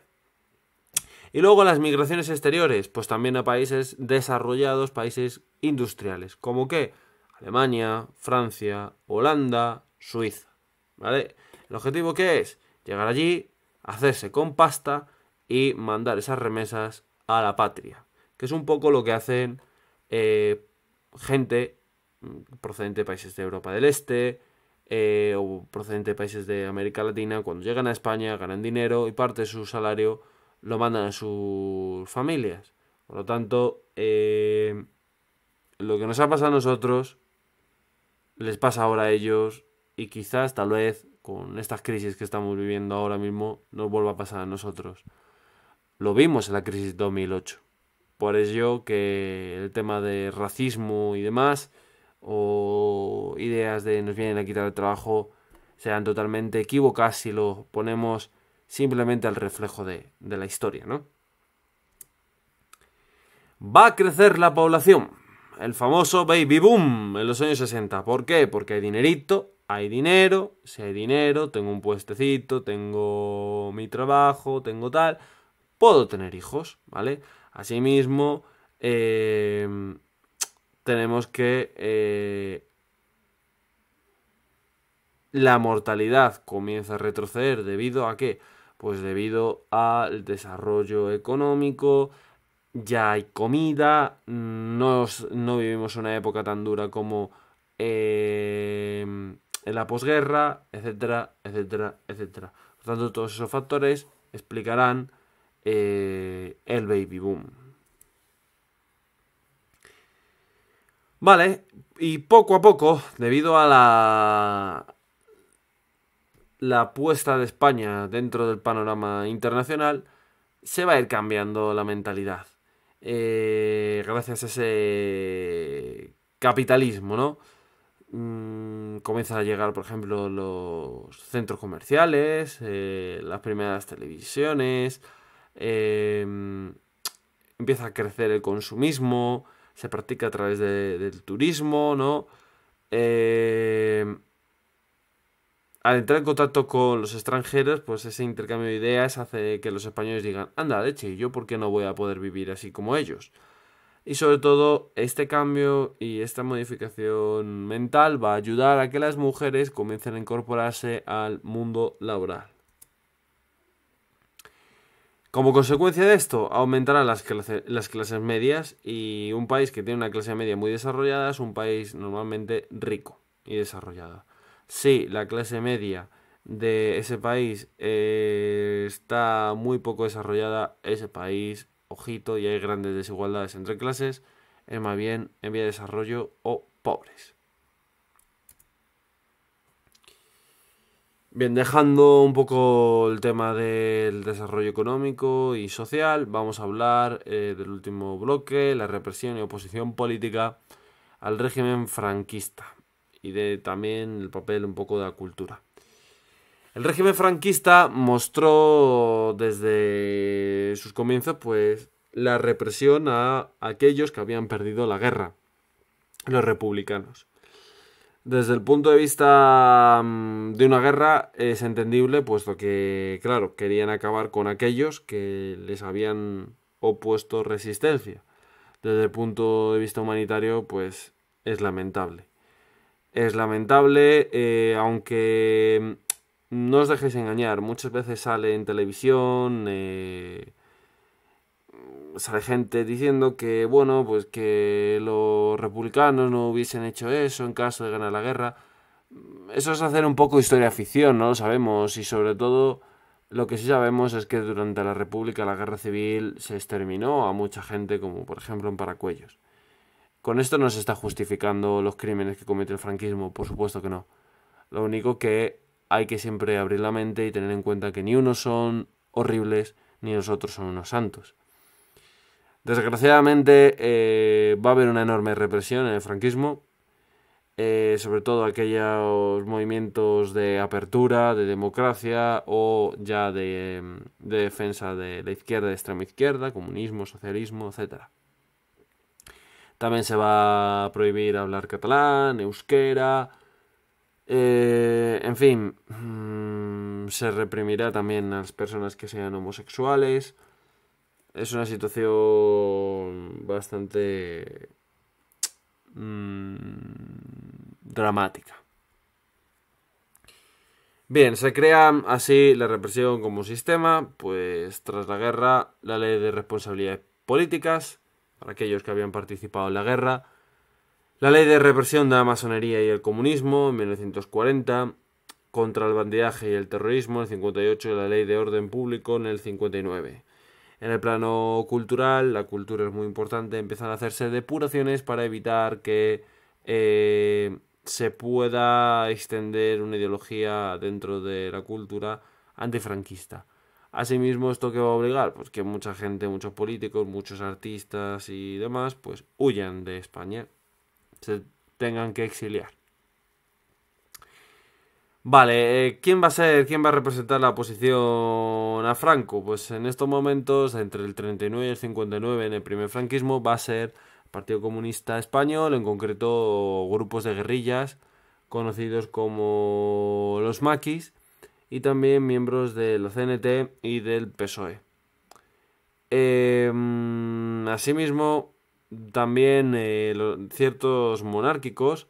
Y luego las migraciones exteriores, pues también a países desarrollados, países industriales, como que Alemania, Francia, Holanda, Suiza. ¿Vale? El objetivo que es llegar allí, hacerse con pasta y mandar esas remesas a la patria, que es un poco lo que hacen eh, gente mm, procedente de países de Europa del Este eh, o procedente de países de América Latina, cuando llegan a España ganan dinero y parte de su salario lo mandan a sus familias. Por lo tanto, eh, lo que nos ha pasado a nosotros les pasa ahora a ellos y quizás, tal vez, con estas crisis que estamos viviendo ahora mismo, nos vuelva a pasar a nosotros. Lo vimos en la crisis 2008. Por ello que el tema de racismo y demás, o ideas de nos vienen a quitar el trabajo, sean totalmente equívocas si lo ponemos simplemente al reflejo de, la historia, ¿no? Va a crecer la población. El famoso baby boom en los años 60. ¿Por qué? Porque hay dinerito, hay dinero, si hay dinero, tengo un puestecito, tengo mi trabajo, tengo tal, puedo tener hijos, ¿vale? Asimismo, eh, tenemos que eh, la mortalidad comienza a retroceder debido a que pues debido al desarrollo económico, ya hay comida, no, vivimos una época tan dura como em, en la posguerra, etcétera, etcétera, etcétera. Por tanto, todos esos factores explicarán eh, el baby boom. Vale, y poco a poco, debido a la la puesta de España dentro del panorama internacional, se va a ir cambiando la mentalidad. Eh, gracias a ese capitalismo, ¿no? Mm, comienza a llegar, por ejemplo, los centros comerciales, eh, las primeras televisiones, em, empieza a crecer el consumismo, se practica a través del turismo, ¿no? Em, al entrar en contacto con los extranjeros, pues ese intercambio de ideas hace que los españoles digan, anda, leche, ¿yo por qué no voy a poder vivir así como ellos? Y sobre todo, este cambio y esta modificación mental va a ayudar a que las mujeres comiencen a incorporarse al mundo laboral. Como consecuencia de esto, aumentarán las clases medias y un país que tiene una clase media muy desarrollada es un país normalmente rico y desarrollado. Si la clase media de ese país eh, está muy poco desarrollada. Ese país, ojito, y hay grandes desigualdades entre clases. Es más bien en vía de desarrollo o pobres. Bien, dejando un poco el tema del desarrollo económico y social, vamos a hablar eh, del último bloque, la represión y oposición política al régimen franquista y de también el papel un poco de la cultura. El régimen franquista mostró desde sus comienzos pues la represión a aquellos que habían perdido la guerra, los republicanos. Desde el punto de vista mm, de una guerra es entendible, puesto que, claro, querían acabar con aquellos que les habían opuesto resistencia. Desde el punto de vista humanitario, pues es lamentable es lamentable, eh, aunque mm, no os dejéis engañar, muchas veces sale en televisión, eh, sale gente diciendo que, bueno, pues que los republicanos no hubiesen hecho eso en caso de ganar la guerra. Eso es hacer un poco historia-ficción, no lo sabemos, y sobre todo lo que sí sabemos es que durante la República la guerra civil se exterminó a mucha gente, como por ejemplo en Paracuellos. Con esto no se está justificando los crímenes que comete el franquismo, por supuesto que no. Lo único que hay que siempre abrir la mente y tener en cuenta que ni unos son horribles ni nosotros son unos santos. Desgraciadamente eh, va a haber una enorme represión en el franquismo, eh, sobre todo aquellos movimientos de apertura, de democracia o ya de, defensa de la izquierda, de extrema izquierda, comunismo, socialismo, etcétera. También se va a prohibir hablar catalán, euskera. Eh, en fin, mm, se reprimirá también a las personas que sean homosexuales. Es una situación bastante mm, dramática. Bien, se crea así la represión como sistema, pues tras la guerra la ley de responsabilidades políticas para aquellos que habían participado en la guerra, la ley de represión de la masonería y el comunismo en 1940, contra el bandeaje y el terrorismo en el 58 y la ley de orden público en el 59. En el plano cultural, la cultura es muy importante, empiezan a hacerse depuraciones para evitar que eh, se pueda extender una ideología dentro de la cultura antifranquista. Asimismo, ¿esto que va a obligar? Pues que mucha gente, muchos políticos, muchos artistas y demás, pues huyan de España, se tengan que exiliar. Vale, eh, ¿quién va a ser, quién va a representar la oposición a Franco? Pues en estos momentos, entre el 39 y el 59, en el primer franquismo, va a ser el Partido Comunista Español, en concreto grupos de guerrillas conocidos como los maquis, y también miembros de la CNT y del PSOE. Em, asimismo, también eh, ciertos monárquicos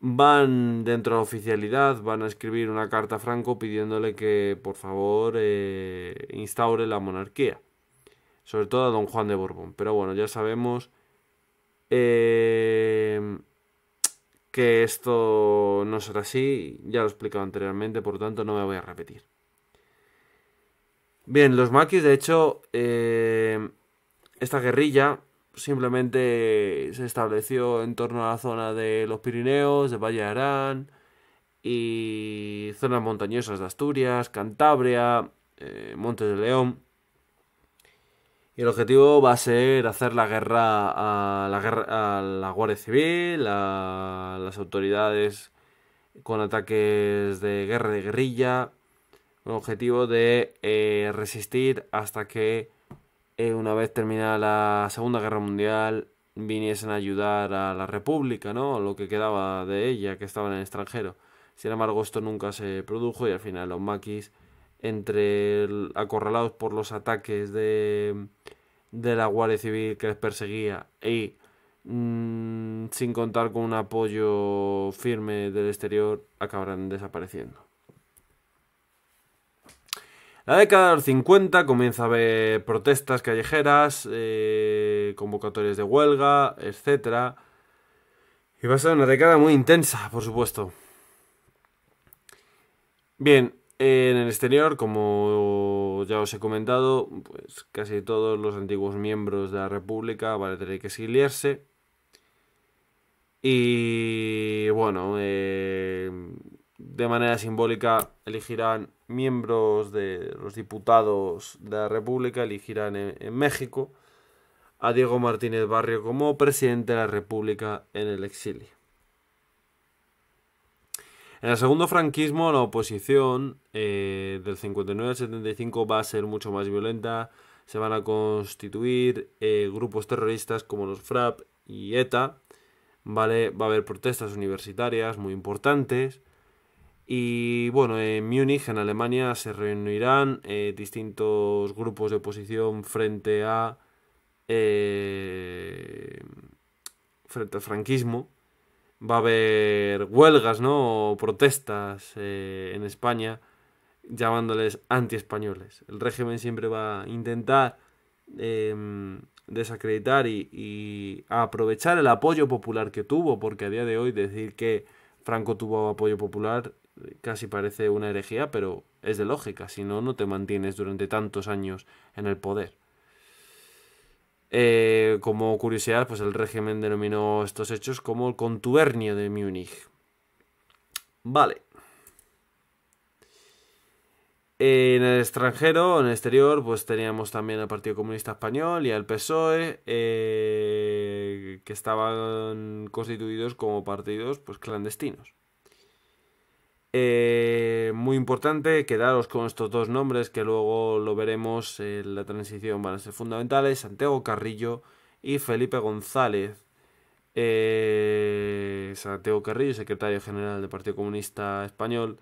van dentro de la oficialidad, van a escribir una carta a Franco pidiéndole que por favor eh, instaure la monarquía, sobre todo a don Juan de Borbón. Pero bueno, ya sabemos em, que esto no será así, ya lo he explicado anteriormente, por lo tanto no me voy a repetir. Bien, los maquis, de hecho, eh, esta guerrilla simplemente se estableció en torno a la zona de los Pirineos, de Valle Arán y zonas montañosas de Asturias, Cantabria, eh, Montes de León. Y el objetivo va a ser hacer la guerra a la, a la Guardia Civil, a las autoridades con ataques de guerra de guerrilla, con el objetivo de eh, resistir hasta que eh, una vez terminada la Segunda Guerra Mundial viniesen a ayudar a la República, ¿no? Lo que quedaba de ella, que estaba en el extranjero. Sin embargo, esto nunca se produjo y al final los maquis entre acorralados por los ataques de, la Guardia Civil que les perseguía y mm, sin contar con un apoyo firme del exterior, acabarán desapareciendo. La década de los 50 comienza a haber protestas callejeras, eh, convocatorias de huelga, etc. Y va a ser una década muy intensa, por supuesto. Bien, en el exterior, como ya os he comentado, pues casi todos los antiguos miembros de la República van a tener que exiliarse. Y bueno, eh, de manera simbólica elegirán miembros de los diputados de la República, elegirán en México a Diego Martínez Barrio como presidente de la República en el exilio. En el segundo franquismo la oposición eh, del 59 al 75 va a ser mucho más violenta. Se van a constituir eh, grupos terroristas como los FRAP y ETA. ¿vale? Va a haber protestas universitarias muy importantes. Y bueno, en Múnich, en Alemania, se reunirán eh, distintos grupos de oposición frente a. frente al franquismo va a haber huelgas, ¿no? O protestas eh, en España llamándoles anti-españoles. El régimen siempre va a intentar em, desacreditar y, y aprovechar el apoyo popular que tuvo, porque a día de hoy decir que Franco tuvo apoyo popular eh, casi parece una herejía, pero es de lógica, si no, no te mantienes durante tantos años en el poder. Eh, como curiosidad, pues el régimen denominó estos hechos como el contubernio de Múnich. Vale. En el extranjero, en el exterior, pues teníamos también al Partido Comunista Español y al PSOE, eh, que estaban constituidos como partidos pues, clandestinos. Eh, muy importante, quedaros con estos dos nombres que luego lo veremos en la transición, van a ser fundamentales, Santiago Carrillo y Felipe González. Eh, Santiago Carrillo, secretario general del Partido Comunista Español,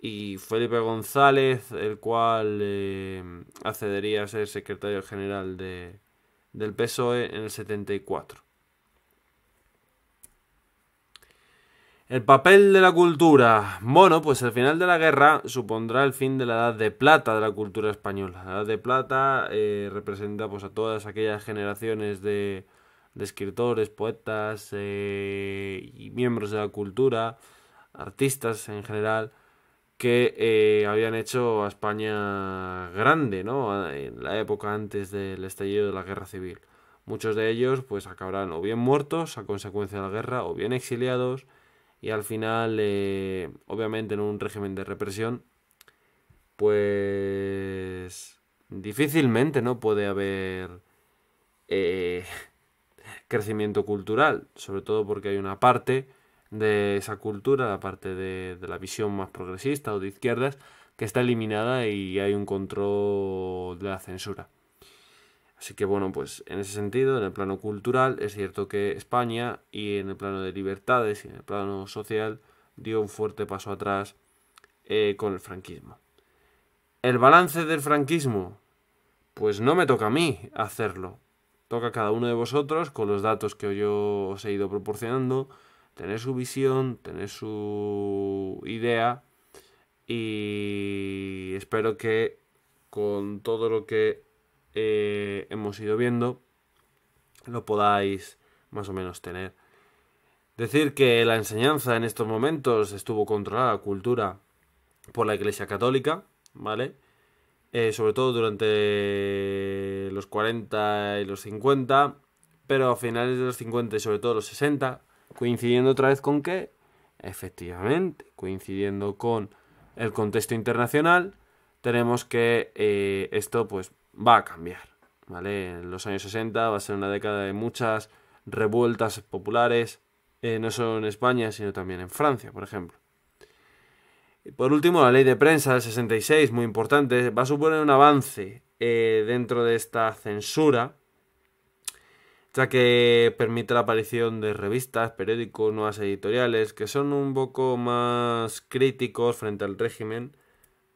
y Felipe González, el cual eh, accedería a ser secretario general del PSOE en el 74. El papel de la cultura. Bueno, pues el final de la guerra supondrá el fin de la edad de plata de la cultura española. La edad de plata eh, representa pues, a todas aquellas generaciones de, escritores, poetas eh, y miembros de la cultura, artistas en general, que eh, habían hecho a España grande, ¿no? En la época antes del estallido de la guerra civil. Muchos de ellos pues acabarán o bien muertos a consecuencia de la guerra o bien exiliados y al final, eh, obviamente en un régimen de represión, pues difícilmente no puede haber eh, crecimiento cultural, sobre todo porque hay una parte de esa cultura, la parte de la visión más progresista o de izquierdas, que está eliminada y hay un control de la censura. Así que bueno, pues en ese sentido, en el plano cultural, es cierto que España y en el plano de libertades y en el plano social dio un fuerte paso atrás eh, con el franquismo. El balance del franquismo, pues no me toca a mí hacerlo. Toca a cada uno de vosotros, con los datos que yo os he ido proporcionando, tener su visión, tener su idea y espero que con todo lo que eh, hemos ido viendo, lo podáis más o menos tener. Decir que la enseñanza en estos momentos estuvo controlada, cultura, por la Iglesia Católica, ¿vale? Eh, sobre todo durante los 40 y los 50, pero a finales de los 50 y sobre todo los 60, coincidiendo otra vez con que, efectivamente, coincidiendo con el contexto internacional, tenemos que eh, esto pues va a cambiar. ¿vale? En los años 60 va a ser una década de muchas revueltas populares, eh, no solo en España, sino también en Francia, por ejemplo. Y por último, la ley de prensa del 66, muy importante, va a suponer un avance eh, dentro de esta censura, ya que permite la aparición de revistas, periódicos, nuevas editoriales, que son un poco más críticos frente al régimen,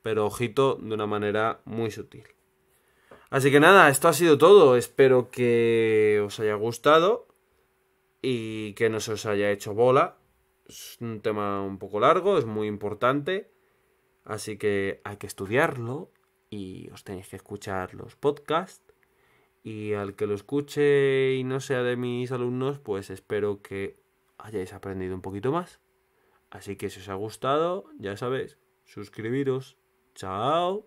pero ojito de una manera muy sutil. Así que nada, esto ha sido todo. Espero que os haya gustado y que no se os haya hecho bola. Es un tema un poco largo, es muy importante. Así que hay que estudiarlo y os tenéis que escuchar los podcasts. Y al que lo escuche y no sea de mis alumnos, pues espero que hayáis aprendido un poquito más. Así que si os ha gustado, ya sabéis, suscribiros. Chao.